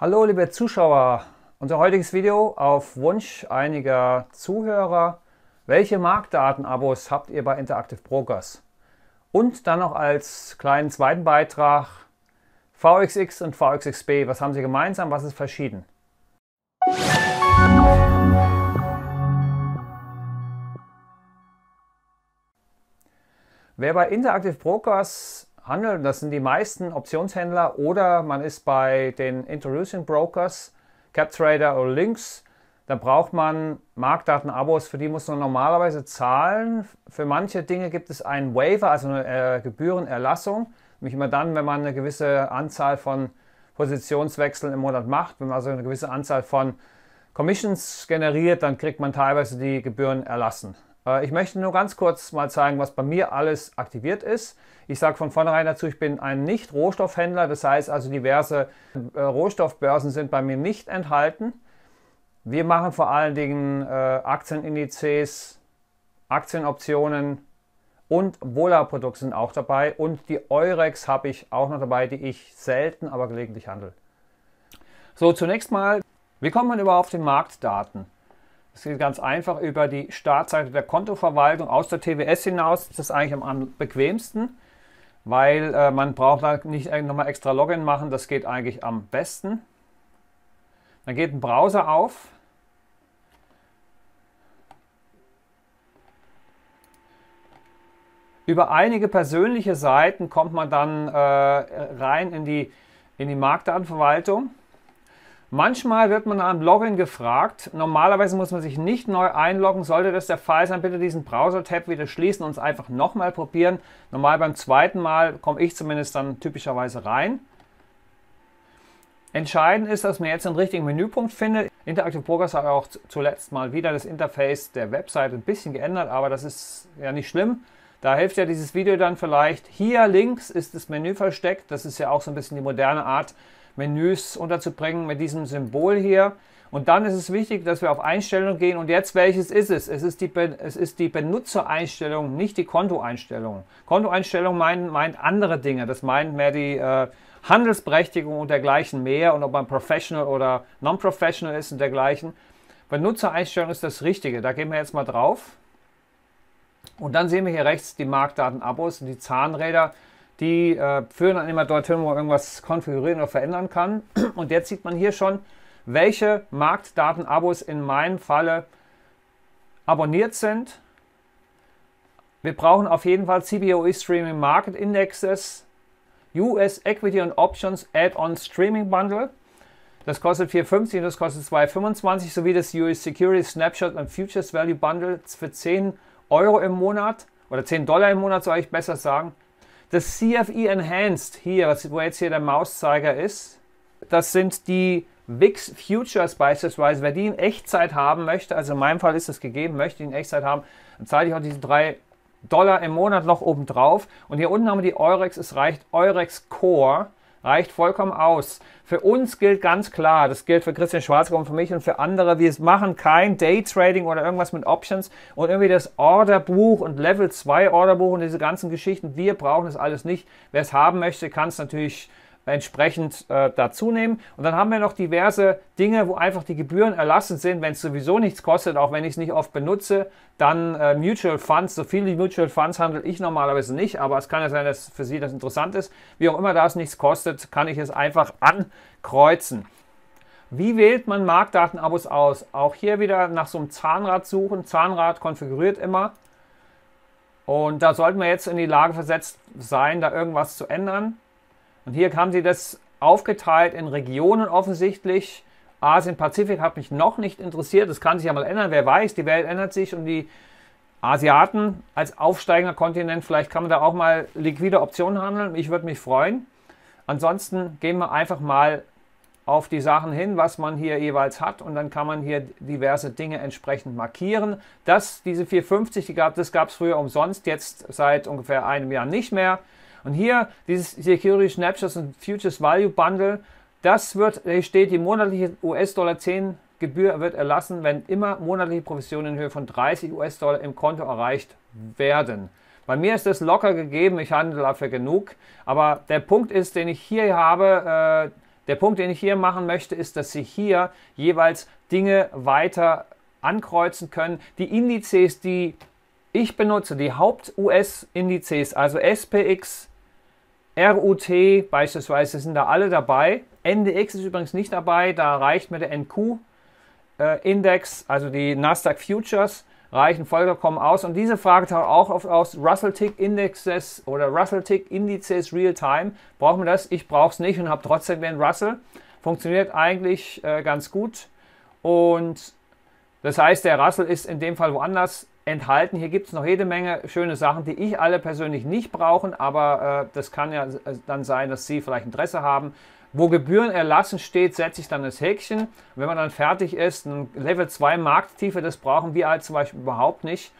Hallo liebe Zuschauer, unser heutiges Video auf Wunsch einiger Zuhörer. Welche Marktdatenabos habt ihr bei Interactive Brokers? Und dann noch als kleinen zweiten Beitrag VXX und VXXB, was haben sie gemeinsam, was ist verschieden? Wer bei Interactive Brokers handeln. Das sind die meisten Optionshändler oder man ist bei den Introducing Brokers, CapTrader oder Lynx. Da braucht man Marktdatenabos, für die muss man normalerweise zahlen. Für manche Dinge gibt es einen Waiver, also eine äh, Gebührenerlassung. Nämlich immer dann, wenn man eine gewisse Anzahl von Positionswechseln im Monat macht, wenn man also eine gewisse Anzahl von Commissions generiert, dann kriegt man teilweise die Gebühren erlassen. Äh, ich möchte nur ganz kurz mal zeigen, was bei mir alles aktiviert ist. Ich sage von vornherein dazu, ich bin ein Nicht-Rohstoffhändler, das heißt also diverse äh, Rohstoffbörsen sind bei mir nicht enthalten. Wir machen vor allen Dingen äh, Aktienindizes, Aktienoptionen und Vola-Produkte sind auch dabei und die Eurex habe ich auch noch dabei, die ich selten, aber gelegentlich handle. So, zunächst mal, wie kommt man überhaupt auf den Marktdaten? Es geht ganz einfach über die Startseite der Kontoverwaltung aus der TWS hinaus. Das ist eigentlich am bequemsten, weil äh, man braucht da halt nicht nochmal extra Login machen. Das geht eigentlich am besten. Dann geht ein Browser auf. Über einige persönliche Seiten kommt man dann äh, rein in die, in die Marktdatenverwaltung. Manchmal wird man am Login gefragt. Normalerweise muss man sich nicht neu einloggen. Sollte das der Fall sein, bitte diesen Browser-Tab wieder schließen und es einfach nochmal probieren. Normal beim zweiten Mal komme ich zumindest dann typischerweise rein. Entscheidend ist, dass man jetzt den richtigen Menüpunkt findet. Interactive Progress hat auch zuletzt mal wieder das Interface der Website ein bisschen geändert, aber das ist ja nicht schlimm. Da hilft ja dieses Video dann vielleicht. Hier links ist das Menü versteckt. Das ist ja auch so ein bisschen die moderne Art, Menüs unterzubringen mit diesem Symbol hier. Und dann ist es wichtig, dass wir auf Einstellungen gehen. Und jetzt, welches ist es? Es ist die, Be es ist die Benutzereinstellung, nicht die Kontoeinstellung. Kontoeinstellung meint, meint andere Dinge. Das meint mehr die äh, Handelsberechtigung und dergleichen mehr. Und ob man Professional oder Non-Professional ist und dergleichen. Benutzereinstellung ist das Richtige. Da gehen wir jetzt mal drauf. Und dann sehen wir hier rechts die Marktdaten-Abos und die Zahnräder die äh, führen dann immer dorthin, wo man irgendwas konfigurieren oder verändern kann. Und jetzt sieht man hier schon, welche Marktdaten-Abos in meinem Falle abonniert sind. Wir brauchen auf jeden Fall CBOE Streaming Market Indexes, US Equity and Options Add-on Streaming Bundle. Das kostet 4,50 und das kostet 2,25 sowie das US Security Snapshot and Futures Value Bundle für 10 Euro im Monat oder 10 Dollar im Monat, soll ich besser sagen. Das CFE Enhanced hier, was, wo jetzt hier der Mauszeiger ist, das sind die VIX Futures beispielsweise. Wer die in Echtzeit haben möchte, also in meinem Fall ist das gegeben, möchte die in Echtzeit haben, dann zahle ich auch diese drei Dollar im Monat noch oben drauf. Und hier unten haben wir die Eurex, es reicht Eurex Core reicht vollkommen aus. Für uns gilt ganz klar, das gilt für Christian Schwarzkopf und für mich und für andere, wir machen kein Daytrading oder irgendwas mit Options und irgendwie das Orderbuch und Level 2 Orderbuch und diese ganzen Geschichten, wir brauchen das alles nicht. Wer es haben möchte, kann es natürlich entsprechend äh, dazu nehmen. Und dann haben wir noch diverse Dinge, wo einfach die Gebühren erlassen sind, wenn es sowieso nichts kostet, auch wenn ich es nicht oft benutze. Dann äh, Mutual Funds, so viele Mutual Funds handle ich normalerweise nicht, aber es kann ja sein, dass für Sie das interessant ist. Wie auch immer, da es nichts kostet, kann ich es einfach ankreuzen. Wie wählt man Marktdatenabos aus? Auch hier wieder nach so einem Zahnrad suchen. Zahnrad konfiguriert immer. Und da sollten wir jetzt in die Lage versetzt sein, da irgendwas zu ändern. Und hier haben sie das aufgeteilt in Regionen offensichtlich. Asien, Pazifik hat mich noch nicht interessiert. Das kann sich ja mal ändern. Wer weiß, die Welt ändert sich und die Asiaten als aufsteigender Kontinent, vielleicht kann man da auch mal liquide Optionen handeln. Ich würde mich freuen. Ansonsten gehen wir einfach mal auf die Sachen hin, was man hier jeweils hat und dann kann man hier diverse Dinge entsprechend markieren. Das, diese 450, die gab, das gab es früher umsonst, jetzt seit ungefähr einem Jahr nicht mehr. Und hier dieses Security Snapshots und Futures Value Bundle, das wird, hier steht, die monatliche US-Dollar 10 Gebühr wird erlassen, wenn immer monatliche Provisionen in Höhe von 30 US-Dollar im Konto erreicht werden. Bei mir ist das locker gegeben, ich handle dafür genug. Aber der Punkt ist, den ich hier habe, äh, der Punkt, den ich hier machen möchte, ist, dass Sie hier jeweils Dinge weiter ankreuzen können. Die Indizes, die ich benutze, die Haupt-US-Indizes, also SPX, RUT beispielsweise sind da alle dabei. NDX ist übrigens nicht dabei, da reicht mir der NQ-Index, äh, also die Nasdaq Futures, reichen vollkommen aus. Und diese Frage taucht auch oft aus, Russell-Tick-Indexes oder russell tick Indices Real-Time, brauchen wir das? Ich brauche es nicht und habe trotzdem den Russell. Funktioniert eigentlich äh, ganz gut. Und das heißt, der Russell ist in dem Fall woanders enthalten. Hier gibt es noch jede Menge schöne Sachen, die ich alle persönlich nicht brauchen, aber äh, das kann ja äh, dann sein, dass Sie vielleicht Interesse haben. Wo Gebühren erlassen steht, setze ich dann das Häkchen. wenn man dann fertig ist, ein Level 2 Markttiefe, das brauchen wir halt zum Beispiel überhaupt nicht.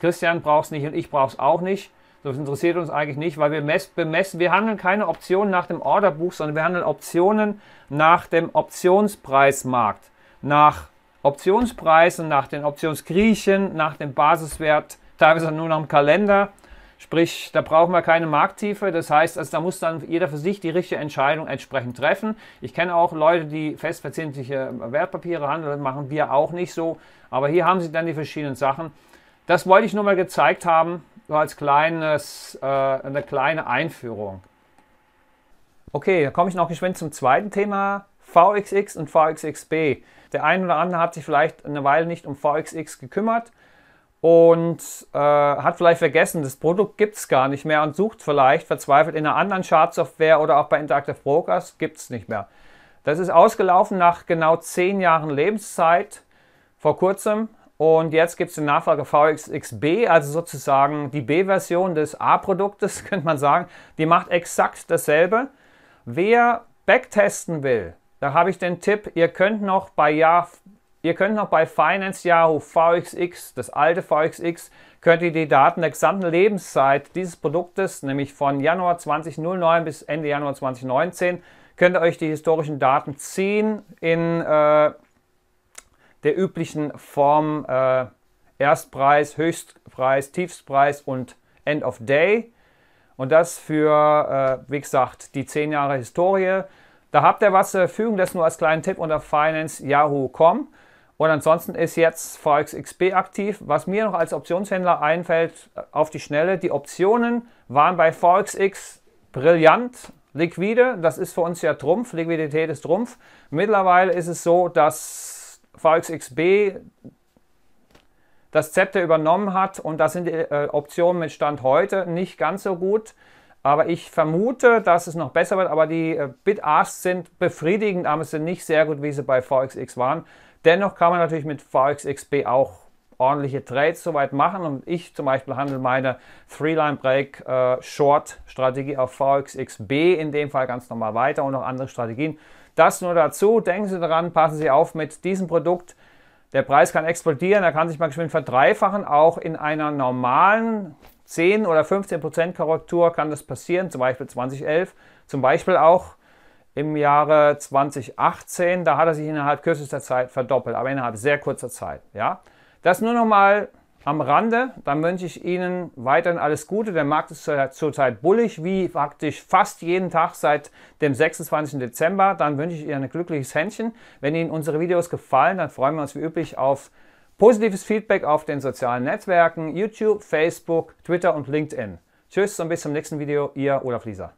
Christian braucht es nicht und ich brauche es auch nicht. Das interessiert uns eigentlich nicht, weil wir bemessen, wir handeln keine Optionen nach dem Orderbuch, sondern wir handeln Optionen nach dem Optionspreismarkt, nach Optionspreisen, nach den Optionsgriechen, nach dem Basiswert, teilweise nur nach dem Kalender. Sprich, da brauchen wir keine Markttiefe. Das heißt, also da muss dann jeder für sich die richtige Entscheidung entsprechend treffen. Ich kenne auch Leute, die festverzinsliche Wertpapiere handeln, machen wir auch nicht so. Aber hier haben sie dann die verschiedenen Sachen. Das wollte ich nur mal gezeigt haben, so als kleines, äh, eine kleine Einführung. Okay, da komme ich noch geschwind zum zweiten Thema. VXX und VXXB. Der eine oder andere hat sich vielleicht eine Weile nicht um VXX gekümmert und äh, hat vielleicht vergessen, das Produkt gibt es gar nicht mehr und sucht vielleicht verzweifelt in einer anderen Schadsoftware oder auch bei Interactive Brokers, gibt es nicht mehr. Das ist ausgelaufen nach genau zehn Jahren Lebenszeit vor kurzem und jetzt gibt es die Nachfrage VXXB, also sozusagen die B-Version des A-Produktes, könnte man sagen. Die macht exakt dasselbe. Wer backtesten will, da habe ich den Tipp, ihr könnt noch bei Jahr, ihr könnt noch bei Finance Yahoo VXX, das alte VXX, könnt ihr die Daten der gesamten Lebenszeit dieses Produktes, nämlich von Januar 2009 bis Ende Januar 2019, könnt ihr euch die historischen Daten ziehen in äh, der üblichen Form äh, Erstpreis, Höchstpreis, Tiefstpreis und End of Day. Und das für, äh, wie gesagt, die 10 Jahre Historie. Da habt ihr was zur äh, Verfügung, das nur als kleinen Tipp unter financeyahoo.com. Und ansonsten ist jetzt VXXB aktiv. Was mir noch als Optionshändler einfällt, äh, auf die Schnelle, die Optionen waren bei VXX brillant, liquide. Das ist für uns ja Trumpf, Liquidität ist Trumpf. Mittlerweile ist es so, dass VXXB das Zepter übernommen hat und da sind die äh, Optionen mit Stand heute nicht ganz so gut. Aber ich vermute, dass es noch besser wird. Aber die äh, bit Bid-Asks sind befriedigend, aber sind nicht sehr gut, wie sie bei VXX waren. Dennoch kann man natürlich mit VXXB auch ordentliche Trades soweit machen. Und ich zum Beispiel handle meine Three-Line-Break äh, Short-Strategie auf VXXB in dem Fall ganz normal weiter und auch andere Strategien. Das nur dazu. Denken Sie daran, passen Sie auf mit diesem Produkt. Der Preis kann explodieren, er kann sich mal geschwind verdreifachen, auch in einer normalen 10 oder 15 Prozent Korrektur kann das passieren, zum Beispiel 2011, zum Beispiel auch im Jahre 2018, da hat er sich innerhalb kürzester Zeit verdoppelt, aber innerhalb sehr kurzer Zeit. Ja? Das nur nochmal am Rande, dann wünsche ich Ihnen weiterhin alles Gute. Der Markt ist zurzeit bullig, wie praktisch fast jeden Tag seit dem 26. Dezember. Dann wünsche ich Ihnen ein glückliches Händchen. Wenn Ihnen unsere Videos gefallen, dann freuen wir uns wie üblich auf Positives Feedback auf den sozialen Netzwerken, YouTube, Facebook, Twitter und LinkedIn. Tschüss und bis zum nächsten Video, ihr Olaf Lieser.